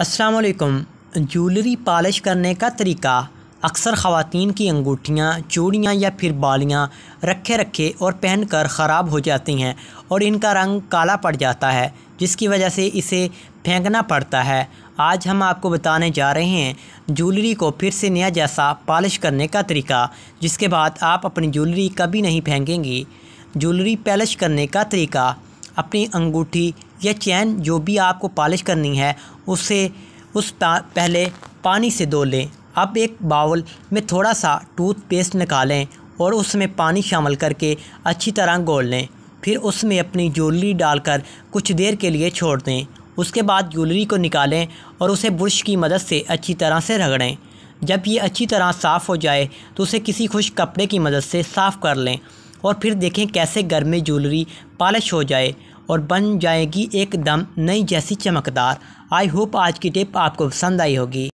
अस्सलाम वालेकुम jewellery polish करने का तरीका अक्सर ख़वातीन की अंगूठियाँ चूड़ियाँ या फिर बालियाँ रखे रखे और पहन कर ख़राब हो जाती हैं और इनका रंग काला पड़ जाता है जिसकी वजह से इसे फेंकना पड़ता है आज हम आपको बताने जा रहे हैं ज्वेलरी को फिर से नया जैसा पॉलिश करने का तरीका जिसके बाद आप अपनी ज्वेलरी कभी नहीं फेंकेंगी ज्वेलरी पॉलिश करने का तरीका अपनी अंगूठी या चैन जो भी आपको पॉलिश करनी है उसे उस पहले पानी से धो लें अब एक बाउल में थोड़ा सा टूथपेस्ट निकालें और उसमें पानी शामिल करके अच्छी तरह गोल लें फिर उसमें अपनी ज्वेलरी डालकर कुछ देर के लिए छोड़ दें उसके बाद ज्वेलरी को निकालें और उसे ब्रश की मदद से अच्छी तरह से रगड़ें जब ये अच्छी तरह साफ़ हो जाए तो उसे किसी खुश कपड़े की मदद से साफ़ कर लें और फिर देखें कैसे घर में ज्वेलरी पॉलिश हो जाए और बन जाएगी एकदम नई जैसी चमकदार आई होप आज की टिप आपको पसंद आई होगी